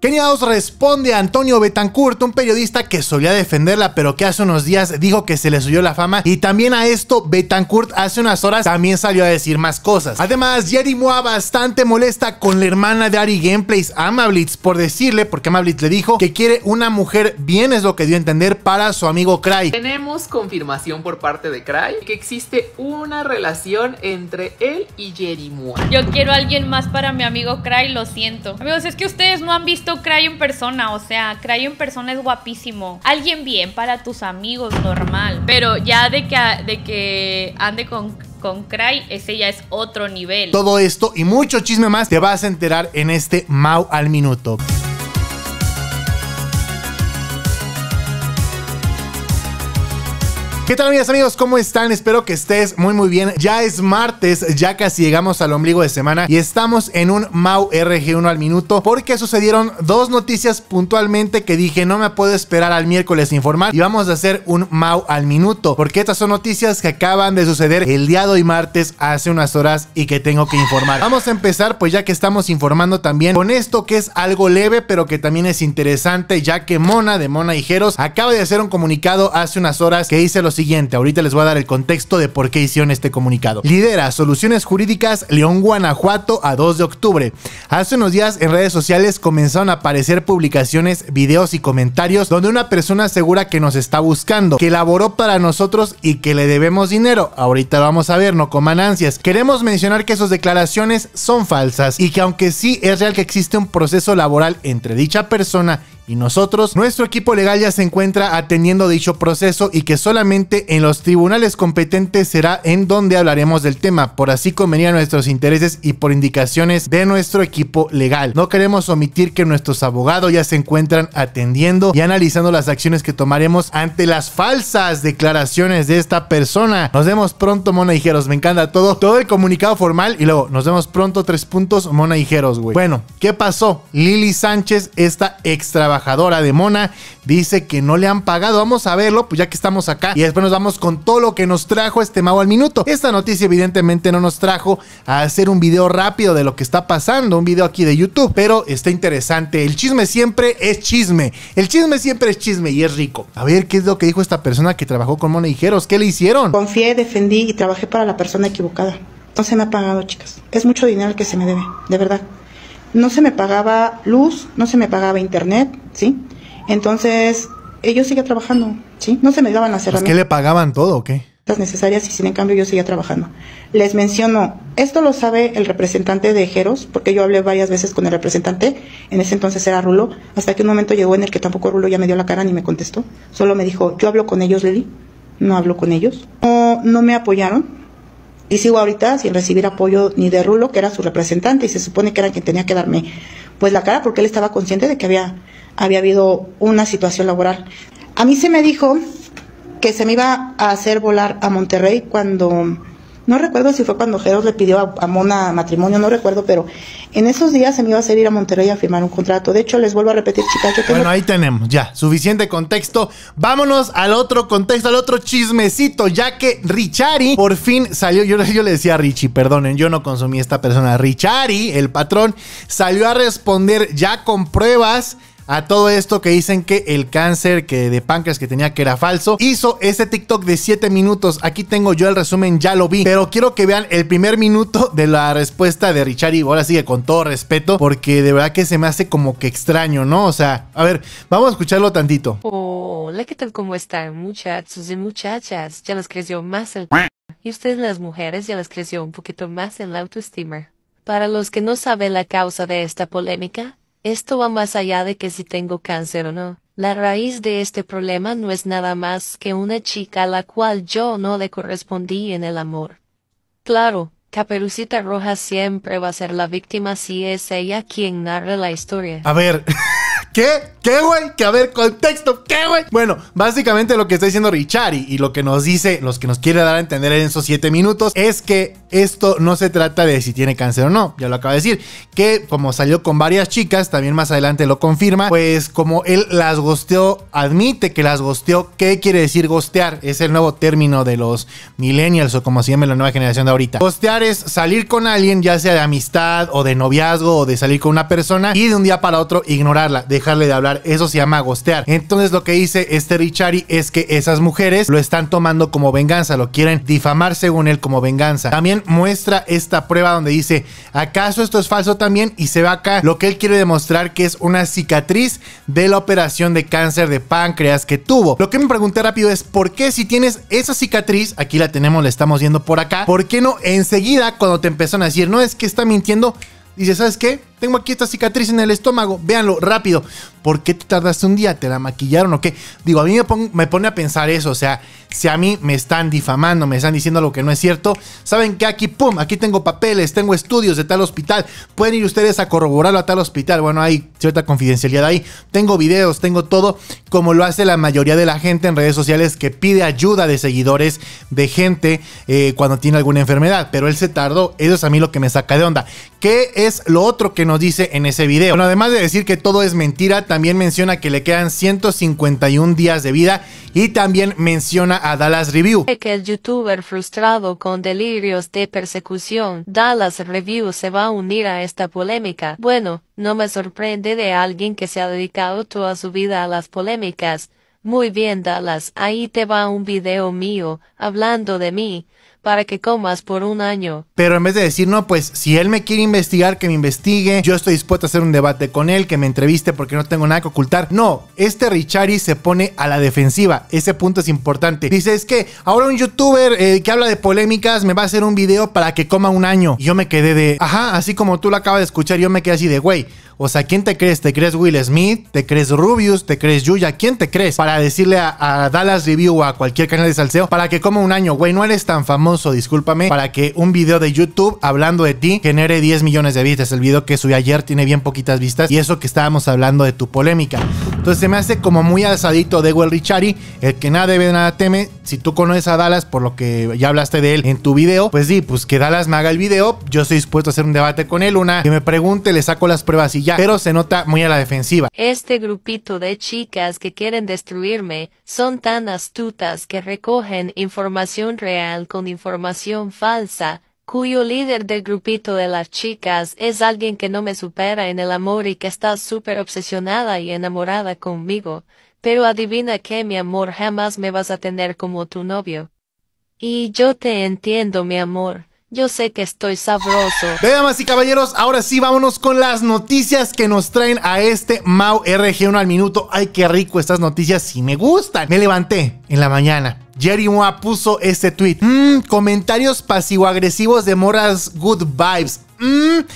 Kenny House responde a Antonio Betancourt, un periodista que solía defenderla, pero que hace unos días dijo que se le subió la fama. Y también a esto, Betancourt hace unas horas también salió a decir más cosas. Además, Jerry bastante molesta con la hermana de Ari Gameplays, Amablitz, por decirle, porque Amablitz le dijo que quiere una mujer bien, es lo que dio a entender para su amigo Cry. Tenemos confirmación por parte de Cry que existe una relación entre él y Jerry Yo quiero a alguien más para mi amigo Cry, lo siento. Amigos, es que ustedes no han visto Cry en persona, o sea, en persona es guapísimo. Alguien bien para tus amigos, normal. Pero ya de que, de que ande con con Cry, ese ya es otro nivel. Todo esto y mucho chisme más te vas a enterar en este Mau al minuto. ¿Qué tal amigas, amigos? ¿Cómo están? Espero que estés muy muy bien. Ya es martes, ya casi llegamos al ombligo de semana y estamos en un Mau RG1 al minuto porque sucedieron dos noticias puntualmente que dije no me puedo esperar al miércoles informar y vamos a hacer un Mau al minuto porque estas son noticias que acaban de suceder el día de hoy martes hace unas horas y que tengo que informar. Vamos a empezar pues ya que estamos informando también con esto que es algo leve pero que también es interesante ya que Mona de Mona y acaba de hacer un comunicado hace unas horas que dice los Ahorita les voy a dar el contexto de por qué hicieron este comunicado. Lidera Soluciones Jurídicas León, Guanajuato a 2 de octubre. Hace unos días en redes sociales comenzaron a aparecer publicaciones, videos y comentarios donde una persona asegura que nos está buscando, que laboró para nosotros y que le debemos dinero. Ahorita lo vamos a ver, no coman ansias. Queremos mencionar que sus declaraciones son falsas y que aunque sí es real que existe un proceso laboral entre dicha persona y nosotros, nuestro equipo legal ya se encuentra atendiendo dicho proceso y que solamente en los tribunales competentes será en donde hablaremos del tema, por así convenir a nuestros intereses y por indicaciones de nuestro equipo legal. No queremos omitir que nuestros abogados ya se encuentran atendiendo y analizando las acciones que tomaremos ante las falsas declaraciones de esta persona. Nos vemos pronto, Mona jeros. Me encanta todo, todo el comunicado formal y luego nos vemos pronto, tres puntos, Mona Geros, güey. Bueno, ¿qué pasó? Lili Sánchez, está extra trabajadora de Mona dice que no le han pagado. Vamos a verlo, pues ya que estamos acá. Y después nos vamos con todo lo que nos trajo este mago al minuto. Esta noticia evidentemente no nos trajo a hacer un video rápido de lo que está pasando, un video aquí de YouTube, pero está interesante. El chisme siempre es chisme. El chisme siempre es chisme y es rico. A ver qué es lo que dijo esta persona que trabajó con Mona y jeros? ¿Qué le hicieron? Confié, defendí y trabajé para la persona equivocada. No se me ha pagado, chicas. Es mucho dinero el que se me debe, de verdad no se me pagaba luz, no se me pagaba internet, ¿sí? Entonces, ellos seguía trabajando, ¿sí? No se me daban las pues, herramientas. ¿Es que le pagaban todo o qué? Las necesarias y sin en cambio yo seguía trabajando. Les menciono, esto lo sabe el representante de Jeros, porque yo hablé varias veces con el representante, en ese entonces era Rulo, hasta que un momento llegó en el que tampoco Rulo ya me dio la cara ni me contestó, solo me dijo, yo hablo con ellos, Lili, no hablo con ellos. O no me apoyaron, y sigo ahorita sin recibir apoyo ni de Rulo, que era su representante, y se supone que era quien tenía que darme pues la cara, porque él estaba consciente de que había, había habido una situación laboral. A mí se me dijo que se me iba a hacer volar a Monterrey cuando no recuerdo si fue cuando Jeros le pidió a, Mona matrimonio, no recuerdo, pero en esos días se me iba a hacer ir a Monterrey a firmar un contrato. De hecho, les vuelvo a repetir, chicas. que Bueno, ahí tenemos, ya, suficiente contexto. Vámonos al otro contexto, al otro chismecito, ya que Richari por fin salió. Yo, yo le decía a Richie, perdonen, yo no consumí esta persona. Richari, el patrón, salió a responder ya con pruebas a todo esto que dicen que el cáncer que de páncreas que tenía que era falso. Hizo ese TikTok de 7 minutos. Aquí tengo yo el resumen, ya lo vi. Pero quiero que vean el primer minuto de la respuesta de Richard y ahora sigue con todo respeto, porque de verdad que se me hace como que extraño, ¿no? O sea, a ver, vamos a escucharlo tantito. Hola, ¿qué tal? ¿Cómo están, muchachos y muchachas? Ya les creció más el... Y ustedes las mujeres ya les creció un poquito más en la autoestima. Para los que no saben la causa de esta polémica, esto va más allá de que si tengo cáncer o no. La raíz de este problema no es nada más que una chica a la cual yo no le correspondí en el amor. Claro, Caperucita Roja siempre va a ser la víctima si es ella quien narra la historia. A ver. ¿Qué? ¿Qué, güey? Que a ver, contexto, ¿qué, güey? Bueno, básicamente lo que está diciendo Richari y lo que nos dice, los que nos quiere dar a entender en esos siete minutos, es que esto no se trata de si tiene cáncer o no, ya lo acaba de decir, que como salió con varias chicas, también más adelante lo confirma, pues como él las gosteó, admite que las gosteó, ¿qué quiere decir gostear? Es el nuevo término de los millennials o como se llame la nueva generación de ahorita. Gostear es salir con alguien, ya sea de amistad o de noviazgo o de salir con una persona y de un día para otro ignorarla, dejarle de hablar. Eso se llama gostear. Entonces lo que dice este Richari es que esas mujeres lo están tomando como venganza, lo quieren difamar según él como venganza. También muestra esta prueba donde dice, ¿acaso esto es falso también? Y se ve acá lo que él quiere demostrar que es una cicatriz de la operación de cáncer de páncreas que tuvo. Lo que me pregunté rápido es, ¿por qué si tienes esa cicatriz, aquí la tenemos, la estamos viendo por acá, ¿por qué no enseguida cuando te empezaron a decir, no es que está mintiendo? Dice, ¿sabes qué? Tengo aquí esta cicatriz en el estómago. Véanlo, rápido. ¿Por qué te tardaste un día? ¿Te la maquillaron o qué? Digo, a mí me, pone a pensar eso. O sea, si a mí me están difamando, me están diciendo lo que no es cierto, saben que aquí, pum, aquí tengo papeles, tengo estudios de tal hospital. Pueden ir ustedes a corroborarlo a tal hospital. Bueno, hay cierta confidencialidad ahí. Tengo videos, tengo todo, como lo hace la mayoría de la gente en redes sociales que pide ayuda de seguidores, de gente eh, cuando tiene alguna enfermedad. Pero él se tardó. Eso es a mí lo que me saca de onda. ¿Qué es lo otro que no dice en ese video. Bueno, además de decir que todo es mentira, también menciona que le quedan 151 días de vida y también menciona a Dallas Review. Que el youtuber frustrado con delirios de persecución, Dallas Review se va a unir a esta polémica. Bueno, no me sorprende de alguien que se ha dedicado toda su vida a las polémicas. Muy bien Dallas, ahí te va un video mío, hablando de mí para que comas por un año. Pero en vez de decir, no, pues si él me quiere investigar, que me investigue, yo estoy dispuesto a hacer un debate con él, que me entreviste porque no tengo nada que ocultar. No, este Richari se pone a la defensiva. Ese punto es importante. Dice, es que ahora un youtuber eh, que habla de polémicas me va a hacer un video para que coma un año. Y yo me quedé de, ajá, así como tú lo acabas de escuchar, yo me quedé así de, güey. O sea, ¿quién te crees? ¿Te crees Will Smith? ¿Te crees Rubius? ¿Te crees Yuya? ¿Quién te crees? Para decirle a, Dallas Review o a cualquier canal de salseo para que como un año, güey, no eres tan famoso, discúlpame, para que un video de YouTube hablando de ti genere 10 millones de vistas. El video que subí ayer tiene bien poquitas vistas y eso que estábamos hablando de tu polémica. Entonces se me hace como muy asadito de Will Richari, el que nada debe, nada teme. Si tú conoces a Dallas, por lo que ya hablaste de él en tu video, pues sí, pues que Dallas me haga el video. Yo estoy dispuesto a hacer un debate con él, una que me pregunte, le saco las pruebas y ya pero se nota muy a la defensiva. Este grupito de chicas que quieren destruirme son tan astutas que recogen información real con información falsa, cuyo líder del grupito de las chicas es alguien que no me supera en el amor y que está súper obsesionada y enamorada conmigo. Pero adivina que mi amor jamás me vas a tener como tu novio. Y yo te entiendo, mi amor. Yo sé que estoy sabroso. Damas y caballeros, ahora sí vámonos con las noticias que nos traen a este Mau RG1 al minuto. Ay, qué rico estas noticias, sí me gustan. Me levanté en la mañana. Jerry Moa puso este tweet. Mm, comentarios pasivo-agresivos de moras good vibes. Mm.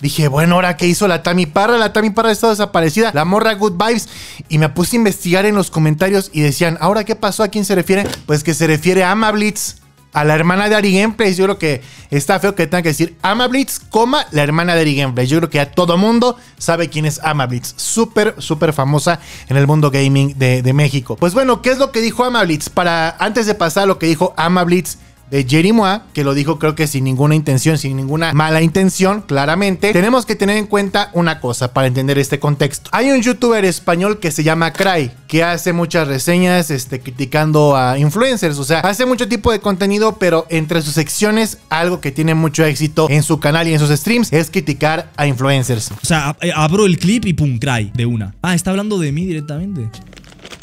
Dije, bueno, ahora que hizo la Tami Parra, la Tami Parra está desaparecida, la morra Good Vibes. Y me puse a investigar en los comentarios y decían, ¿ahora qué pasó? ¿A quién se refiere? Pues que se refiere a Mablitz a la hermana de Ari Gameplays. Yo creo que está feo que tenga que decir Amablitz, coma, la hermana de Ari Gameplays. Yo creo que ya todo mundo sabe quién es Amablitz. Súper, súper famosa en el mundo gaming de, de, México. Pues bueno, ¿qué es lo que dijo Amablitz? Para, antes de pasar a lo que dijo Amablitz de Jerry que lo dijo creo que sin ninguna intención, sin ninguna mala intención, claramente, tenemos que tener en cuenta una cosa para entender este contexto. Hay un youtuber español que se llama Cry, que hace muchas reseñas este, criticando a influencers, o sea, hace mucho tipo de contenido, pero entre sus secciones, algo que tiene mucho éxito en su canal y en sus streams es criticar a influencers. O sea, abro el clip y pum, Cry, de una. Ah, está hablando de mí directamente.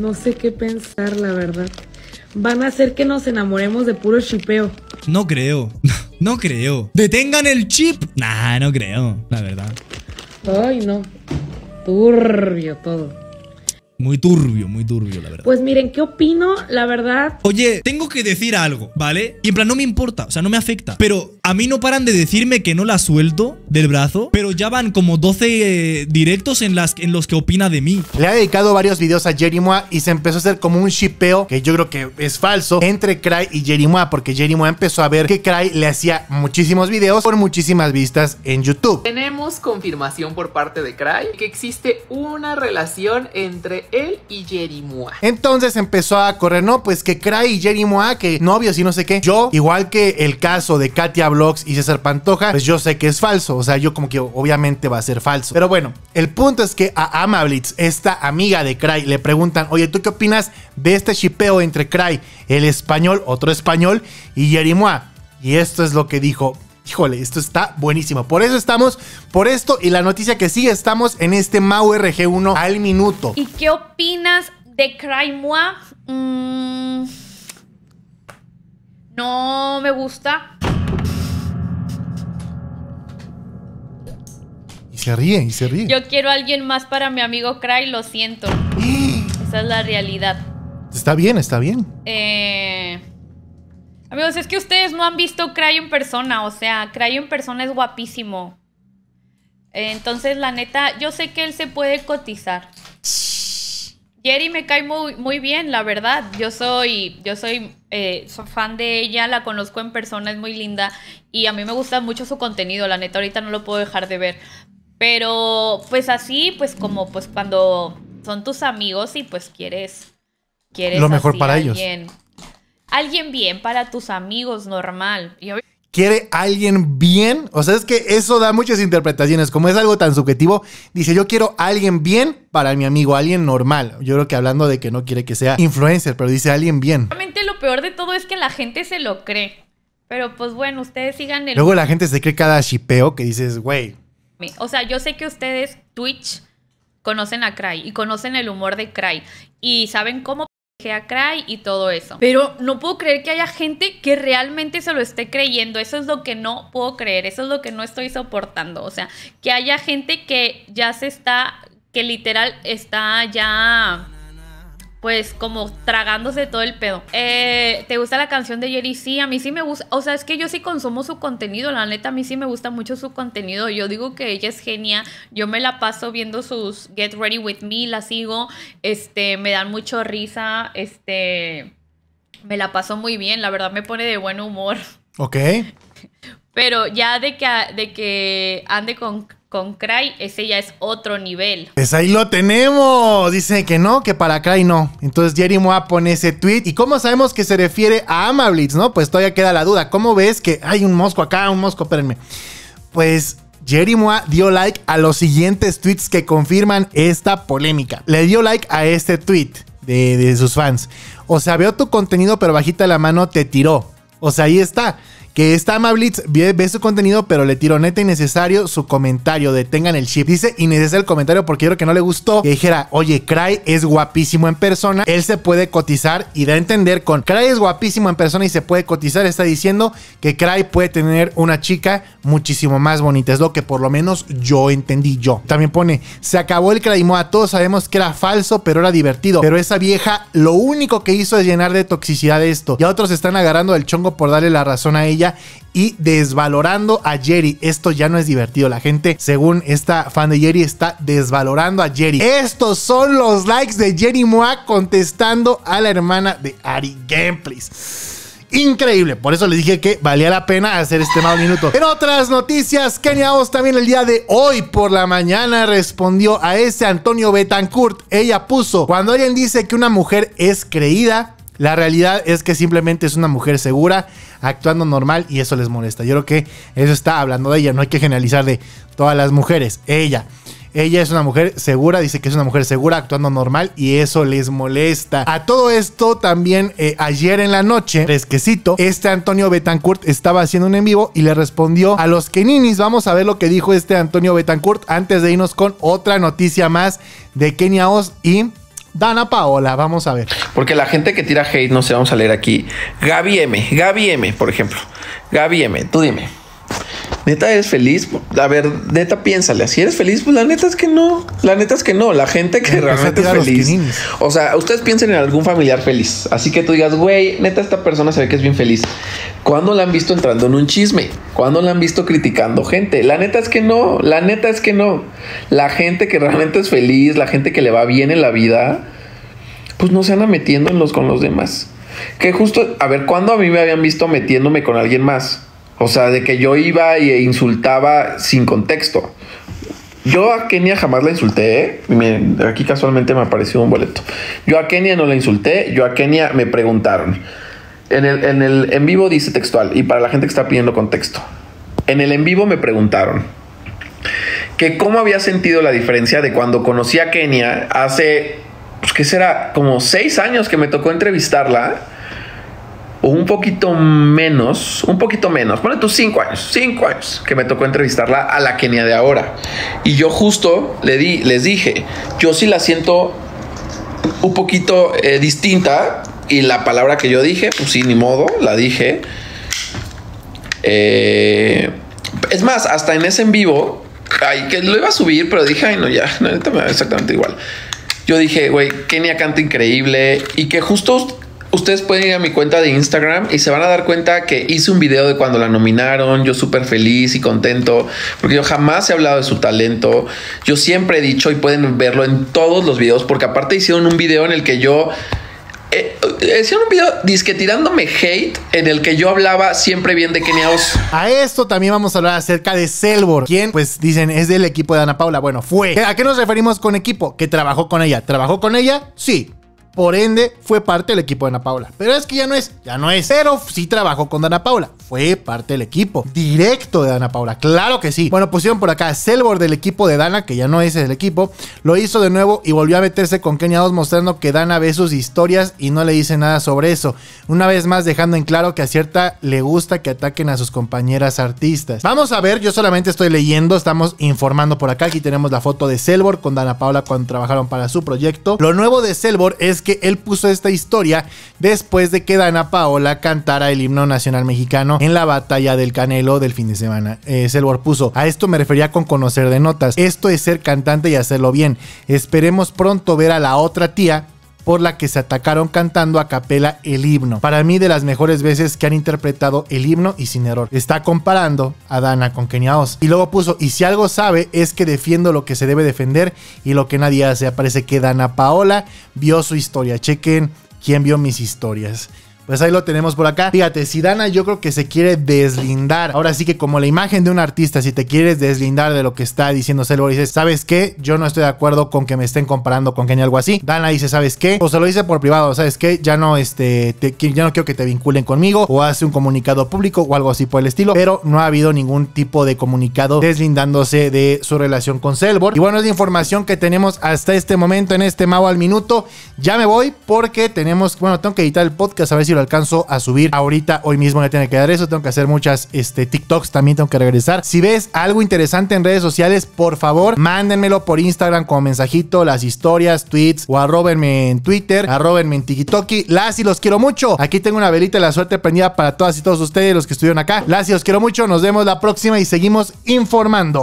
No sé qué pensar, la verdad van a hacer que nos enamoremos de puro chipeo. No creo, no creo. ¡Detengan el chip! Nah, no creo, la verdad. Ay, no. Turbio todo. Muy turbio, muy turbio, la verdad. Pues miren, ¿qué opino? La verdad. Oye, tengo que decir algo, ¿vale? Y en plan, no me importa, o sea, no me afecta. Pero a mí no paran de decirme que no la suelto del brazo, pero ya van como 12 eh, directos en, las, los que opina de mí. Le ha dedicado varios videos a Jerimoa y se empezó a hacer como un shipeo, que yo creo que es falso, entre Cry y Jerimoa, porque Jerimoa empezó a ver que Cry le hacía muchísimos videos por muchísimas vistas en YouTube. Tenemos confirmación por parte de Cry que existe una relación entre él y Jerry Entonces empezó a correr, no, pues que Cray y Jerry que novios y no sé qué. Yo, igual que el caso de Katia Blocks y César Pantoja, pues yo sé que es falso. O sea, yo como que obviamente va a ser falso. Pero bueno, el punto es que a Amablitz, esta amiga de Cray, le preguntan, oye, ¿tú qué opinas de este chipeo entre Cray, el español, otro español, y Jerry Y esto es lo que dijo Híjole, esto está buenísimo. Por eso estamos, por esto y la noticia que sí, estamos en este Mau RG1 al minuto. ¿Y qué opinas de Cry Mm, no me gusta. Y se ríe, y se ríe. Yo quiero a alguien más para mi amigo Cry, lo siento. Esa es la realidad. Está bien, está bien. Eh. Amigos, es que ustedes no han visto Cry en persona, o sea, Cry en persona es guapísimo. Entonces, la neta, yo sé que él se puede cotizar. Jerry me cae muy, bien, la verdad. Yo soy, yo eh, soy, fan de ella, la conozco en persona, es muy linda y a mí me gusta mucho su contenido, la neta, ahorita no lo puedo dejar de ver. Pero pues así, pues como pues cuando son tus amigos y pues quieres, quieres lo mejor para ellos alguien bien para tus amigos, normal. quiere alguien bien. O sea, es que eso da muchas interpretaciones. Como es algo tan subjetivo, dice, yo quiero alguien bien para mi amigo, alguien normal. Yo creo que hablando de que no quiere que sea influencer, pero dice alguien bien. Realmente lo peor de todo es que la gente se lo cree. Pero pues bueno, ustedes sigan el... Luego la gente se cree cada chipeo que dices, güey. O sea, yo sé que ustedes, Twitch, conocen a Cry y conocen el humor de Cry y saben cómo a Cry y todo eso. Pero no puedo creer que haya gente que realmente se lo esté creyendo. Eso es lo que no puedo creer. Eso es lo que no estoy soportando. O sea, que haya gente que ya se está, que literal está ya pues como tragándose todo el pedo. Eh, ¿Te gusta la canción de Jerry? Sí, a mí sí me gusta. O sea, es que yo sí consumo su contenido. La neta, a mí sí me gusta mucho su contenido. Yo digo que ella es genia. Yo me la paso viendo sus Get Ready With Me, la sigo. Este, me dan mucho risa. Este, me la paso muy bien. La verdad, me pone de buen humor. Ok. Pero ya de que, de que ande con con Cry, ese ya es otro nivel. Pues ahí lo tenemos. Dice que no, que para Cry no. Entonces Jerry Moa pone ese tweet. ¿Y cómo sabemos que se refiere a Amablitz, no? Pues todavía queda la duda. ¿Cómo ves que hay un mosco acá, un mosco? Espérenme. Pues Jerry Moa dio like a los siguientes tweets que confirman esta polémica. Le dio like a este tweet de, de sus fans. O sea, veo tu contenido, pero bajita la mano te tiró. O sea, ahí está que está Mablitz ve, ve, su contenido, pero le tiro neta innecesario su comentario. Detengan el chip. Dice innecesario el comentario porque creo que no le gustó. Que dijera, oye, Cry es guapísimo en persona. Él se puede cotizar y da a entender con Cry es guapísimo en persona y se puede cotizar. Está diciendo que Cry puede tener una chica muchísimo más bonita. Es lo que por lo menos yo entendí yo. También pone, se acabó el Moa. Todos sabemos que era falso, pero era divertido. Pero esa vieja lo único que hizo es llenar de toxicidad esto. Y a otros están agarrando el chongo por darle la razón a ella y desvalorando a Jerry. Esto ya no es divertido. La gente, según esta fan de Jerry, está desvalorando a Jerry. Estos son los likes de Jerry Moa contestando a la hermana de Ari Gameplays increíble. Por eso les dije que valía la pena hacer este mal minuto. En otras noticias, Kenia Oz también el día de hoy por la mañana respondió a ese Antonio Betancourt. Ella puso, cuando alguien dice que una mujer es creída, la realidad es que simplemente es una mujer segura, actuando normal y eso les molesta. Yo creo que eso está hablando de ella, no hay que generalizar de todas las mujeres. Ella. Ella es una mujer segura, dice que es una mujer segura, actuando normal y eso les molesta. A todo esto también eh, ayer en la noche, fresquecito, este Antonio Betancourt estaba haciendo un en vivo y le respondió a los Keninis. Vamos a ver lo que dijo este Antonio Betancourt antes de irnos con otra noticia más de Kenia Oz y Dana Paola, vamos a ver. Porque la gente que tira hate, no sé, vamos a leer aquí. Gaby M, Gaby M, por ejemplo. Gaby M, tú dime neta eres feliz. A ver, neta, piénsale, si eres feliz, pues la neta es que no. La neta es que no. La gente que realmente es feliz. O sea, ustedes piensen en algún familiar feliz. Así que tú digas, güey, neta, esta persona se ve que es bien feliz. ¿Cuándo la han visto entrando en un chisme? ¿Cuándo la han visto criticando gente? La neta es que no. La neta es que no. La gente que realmente es feliz, la gente que le va bien en la vida, pues no se anda metiendo en los con los demás. Que justo, a ver, ¿cuándo a mí me habían visto metiéndome con alguien más? O sea, de que yo iba e insultaba sin contexto. Yo a Kenia jamás la insulté. ¿eh? aquí casualmente me apareció un boleto. Yo a Kenia no la insulté. Yo a Kenia me preguntaron. En el, en vivo dice textual. Y para la gente que está pidiendo contexto. En el en vivo me preguntaron que cómo había sentido la diferencia de cuando conocí a Kenia hace, pues, ¿qué será? Como seis años que me tocó entrevistarla un poquito menos, un poquito menos, pone tus cinco años, cinco años, que me tocó entrevistarla a la Kenia de ahora. Y yo justo le di, les dije, yo sí la siento un poquito eh, distinta y la palabra que yo dije, pues sí, ni modo, la dije. Eh, es más, hasta en ese en vivo, ay, que lo iba a subir, pero dije, ay, no, ya, no, exactamente igual. Yo dije, güey, Kenia canta increíble y que justo Ustedes pueden ir a mi cuenta de Instagram y se van a dar cuenta que hice un video de cuando la nominaron, yo súper feliz y contento, porque yo jamás he hablado de su talento, yo siempre he dicho y pueden verlo en todos los videos, porque aparte hicieron un video en el que yo... Eh, hicieron un video disque tirándome hate en el que yo hablaba siempre bien de Keniaos. A esto también vamos a hablar acerca de Selvor, quien pues dicen es del equipo de Ana Paula. Bueno, fue. ¿A qué nos referimos con equipo? Que trabajó con ella. ¿Trabajó con ella? Sí. Por ende, fue parte del equipo de Ana Paula. Pero es que ya no es, ya no es. Pero sí trabajó con Ana Paula. Fue parte del equipo. Directo de Ana Paula. Claro que sí. Bueno, pusieron por acá Selbor del equipo de Dana, que ya no es el equipo. Lo hizo de nuevo y volvió a meterse con Kenia 2 mostrando que Dana ve sus historias y no le dice nada sobre eso. Una vez más dejando en claro que a cierta le gusta que ataquen a sus compañeras artistas. Vamos a ver, yo solamente estoy leyendo, estamos informando por acá. Aquí tenemos la foto de Selbor con Dana Paula cuando trabajaron para su proyecto. Lo nuevo de Selbor es que él puso esta historia después de que Dana Paola cantara el himno nacional mexicano en la batalla del Canelo del fin de semana. Eh, puso, a esto me refería con conocer de notas. Esto es ser cantante y hacerlo bien. Esperemos pronto ver a la otra tía por la que se atacaron cantando a capela el himno. Para mí de las mejores veces que han interpretado el himno y sin error. Está comparando a Dana con Kenia Oz. Y luego puso, y si algo sabe es que defiendo lo que se debe defender y lo que nadie hace. parece que Dana Paola vio su historia. Chequen quién vio mis historias. Pues ahí lo tenemos por acá. Fíjate, Si Dana yo creo que se quiere deslindar. Ahora sí que como la imagen de un artista, si te quieres deslindar de lo que está diciendo Selbor, dices, ¿sabes qué? Yo no estoy de acuerdo con que me estén comparando con o algo así. Dana dice, ¿sabes qué? O se lo dice por privado, ¿sabes qué? Ya no, este, ya no quiero que te vinculen conmigo. O hace un comunicado público o algo así por el estilo. Pero no ha habido ningún tipo de comunicado deslindándose de su relación con Selvor. Y bueno, es la información que tenemos hasta este momento en este Mau al Minuto. Ya me voy porque tenemos, bueno, tengo que editar el podcast a ver si lo alcanzo a subir ahorita, hoy mismo le tiene que dar eso. Tengo que hacer muchas este, TikToks, también tengo que regresar. Si ves algo interesante en redes sociales, por favor, mándenmelo por Instagram como mensajito, las historias, tweets o arrobenme en Twitter, arrobenme en TikTok. Las y los quiero mucho. Aquí tengo una velita de la suerte prendida para todas y todos ustedes, los que estuvieron acá. Las y los quiero mucho. Nos vemos la próxima y seguimos informando.